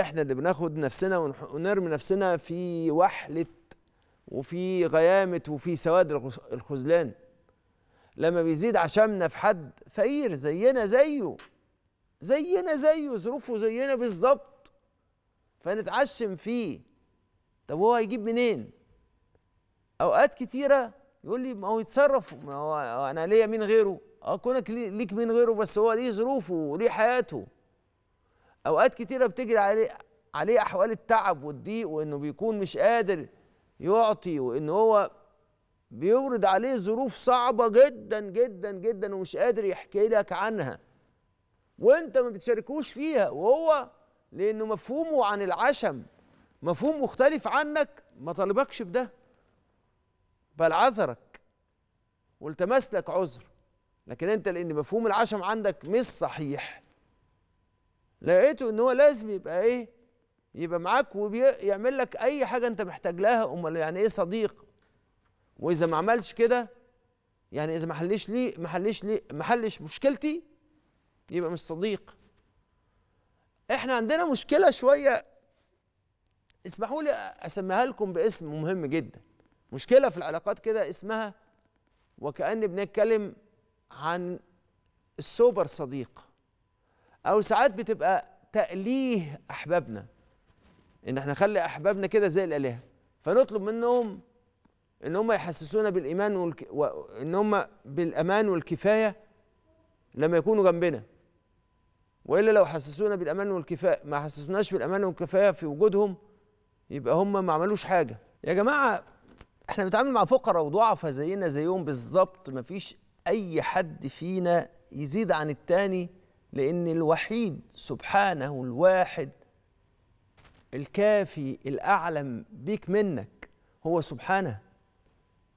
احنا اللي بناخد نفسنا ونرمي نفسنا في وحله وفي غيامه وفي سواد الخذلان لما بيزيد عشمنا في حد فقير زينا زيه زينا زيه ظروفه زينا بالظبط فنتعشم فيه طب هو هيجيب منين اوقات كتيره يقول لي ما هو يتصرف ما هو انا ليا مين غيره اه كونك ليك مين غيره بس هو ليه ظروفه وليه حياته اوقات كتيره بتجري عليه عليه احوال التعب والضيق وانه بيكون مش قادر يعطي وان هو بيورد عليه ظروف صعبه جدا جدا جدا ومش قادر يحكي لك عنها وانت ما بتشاركوش فيها وهو لانه مفهومه عن العشم مفهوم مختلف عنك ما طالبكش بده بل عذرك والتمس لك عذر لكن انت لان مفهوم العشم عندك مش صحيح لقيته ان هو لازم يبقى ايه يبقى معاك ويعمل لك اي حاجه انت محتاج لها امال يعني ايه صديق واذا ما عملش كده يعني اذا ما حلش لي ما حلش لي ما حلش مشكلتي يبقى مش صديق احنا عندنا مشكله شويه اسمحوا لي اسميها لكم باسم مهم جدا مشكله في العلاقات كده اسمها وكأن بنتكلم عن السوبر صديق او ساعات بتبقى تأليه احبابنا ان احنا نخلي احبابنا كده زي الالهه فنطلب منهم ان هم يحسسونا بالايمان والك... وان هم بالامان والكفايه لما يكونوا جنبنا والا لو حسسونا بالامان والكفايه ما حسسوناش بالامان والكفايه في وجودهم يبقى هم ما عملوش حاجه يا جماعه احنا بنتعامل مع فقراء وضعفاء زينا زيهم بالظبط مفيش اي حد فينا يزيد عن التاني لأن الوحيد سبحانه الواحد الكافي الأعلم بيك منك هو سبحانه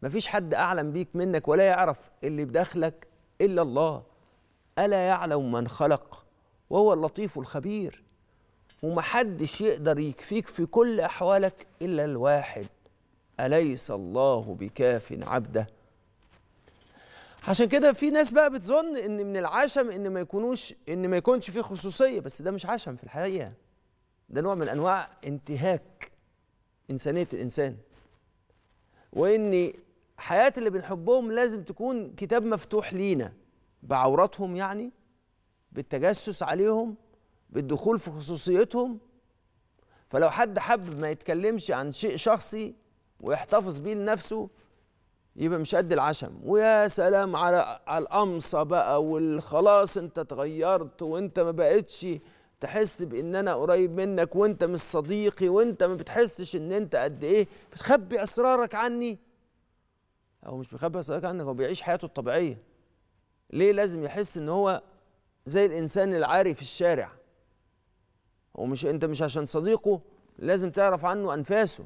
مفيش حد أعلم بيك منك ولا يعرف اللي بداخلك إلا الله ألا يعلم من خلق وهو اللطيف الخبير ومحدش يقدر يكفيك في كل أحوالك إلا الواحد أليس الله بكاف عبده عشان كده في ناس بقى بتظن ان من العشم ان ما يكونوش ان ما يكونش فيه خصوصيه بس ده مش عشم في الحقيقه ده نوع من انواع انتهاك انسانيه الانسان وان حياه اللي بنحبهم لازم تكون كتاب مفتوح لينا بعوراتهم يعني بالتجسس عليهم بالدخول في خصوصيتهم فلو حد حب ما يتكلمش عن شيء شخصي ويحتفظ بيه لنفسه يبقى مش قد العشم ويا سلام على على القمصه بقى والخلاص انت اتغيرت وانت ما بقتش تحس بان انا قريب منك وانت مش صديقي وانت ما بتحسش ان انت قد ايه بتخبي اسرارك عني هو مش بيخبي اسرارك عنك هو بيعيش حياته الطبيعيه ليه لازم يحس ان هو زي الانسان العاري في الشارع ومش انت مش عشان صديقه لازم تعرف عنه انفاسه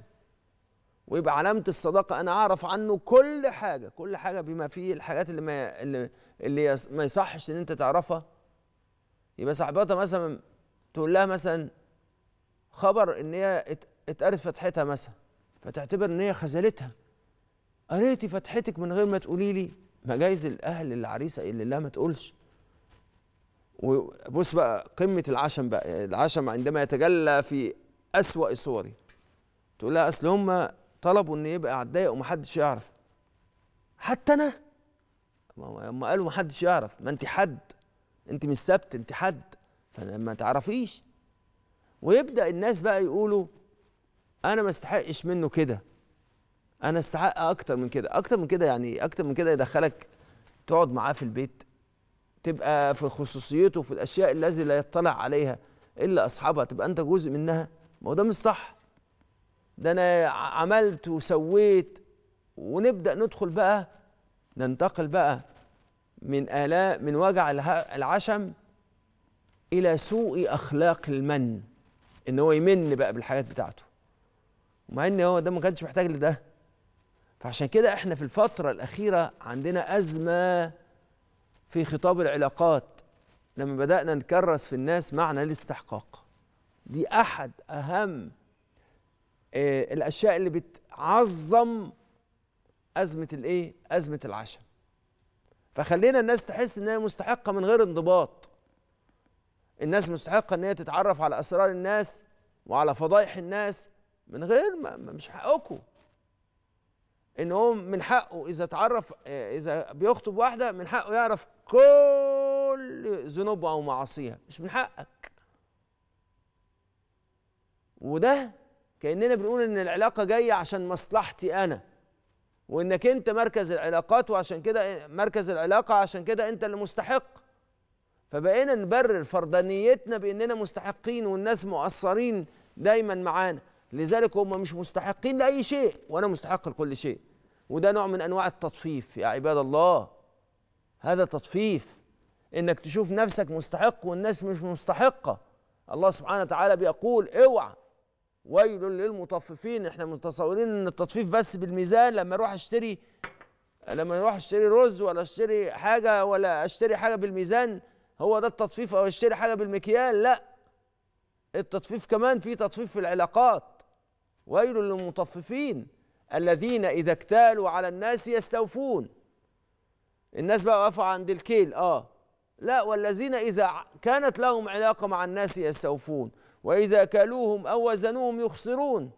ويبقى علامه الصداقه انا اعرف عنه كل حاجه كل حاجه بما فيه الحاجات اللي ما اللي, اللي ما يصحش ان انت تعرفها يبقى صاحبتها مثلا تقول لها مثلا خبر ان هي اتقرت فتحتها مثلا فتعتبر ان هي خذلتها قريتي فتحتك من غير ما تقولي لي ما جايز الاهل العريسه اللي لها ما تقولش وبص بقى قمه العشم بقى العشم عندما يتجلى في اسوا صوره تقول لها اصل هما طلبوا ان يبقى عداء ومحدش يعرف حتى انا ما قالوا محدش يعرف ما انت حد انت مش سبت انت حد فما تعرفيش ويبدا الناس بقى يقولوا انا ما استحقش منه كده انا استحق اكتر من كده اكتر من كده يعني اكتر من كده يدخلك تقعد معاه في البيت تبقى في خصوصيته في الاشياء الذي لا يطلع عليها الا اصحابها تبقى انت جزء منها ما هو ده مش صح ده انا عملت وسويت ونبدا ندخل بقى ننتقل بقى من آلاء من وجع العشم الى سوء اخلاق المن ان هو يمن بقى بالحاجات بتاعته مع ان هو ده ما كانش محتاج لده فعشان كده احنا في الفترة الأخيرة عندنا أزمة في خطاب العلاقات لما بدأنا نكرس في الناس معنى الاستحقاق دي أحد أهم آه، الاشياء اللي بتعظم ازمه الايه ازمه العشاء فخلينا الناس تحس ان هي مستحقه من غير انضباط الناس مستحقه ان هي تتعرف على اسرار الناس وعلى فضايح الناس من غير ما مش حقكم ان هو من حقه اذا تعرف آه، اذا بيخطب واحده من حقه يعرف كل ذنوبها ومعاصيها مش من حقك وده كاننا بنقول ان العلاقه جايه عشان مصلحتي انا وانك انت مركز العلاقات وعشان كده مركز العلاقه عشان كده انت اللي مستحق فبقينا نبرر فردانيتنا باننا مستحقين والناس مقصرين دايما معانا لذلك هم مش مستحقين لاي شيء وانا مستحق لكل شيء وده نوع من انواع التطفيف يا عباد الله هذا تطفيف انك تشوف نفسك مستحق والناس مش مستحقه الله سبحانه وتعالى بيقول اوعى ويل للمطففين احنا متصورين ان التطفيف بس بالميزان لما اروح اشتري لما اروح اشتري رز ولا اشتري حاجه ولا اشتري حاجه بالميزان هو ده التطفيف او اشتري حاجه بالمكيال لا التطفيف كمان في تطفيف في العلاقات ويل للمطففين الذين اذا اكتالوا على الناس يستوفون الناس بقى واقفه عند الكيل اه لا والذين اذا كانت لهم علاقه مع الناس يستوفون وإذا كالوهم أو وزنوهم يخسرون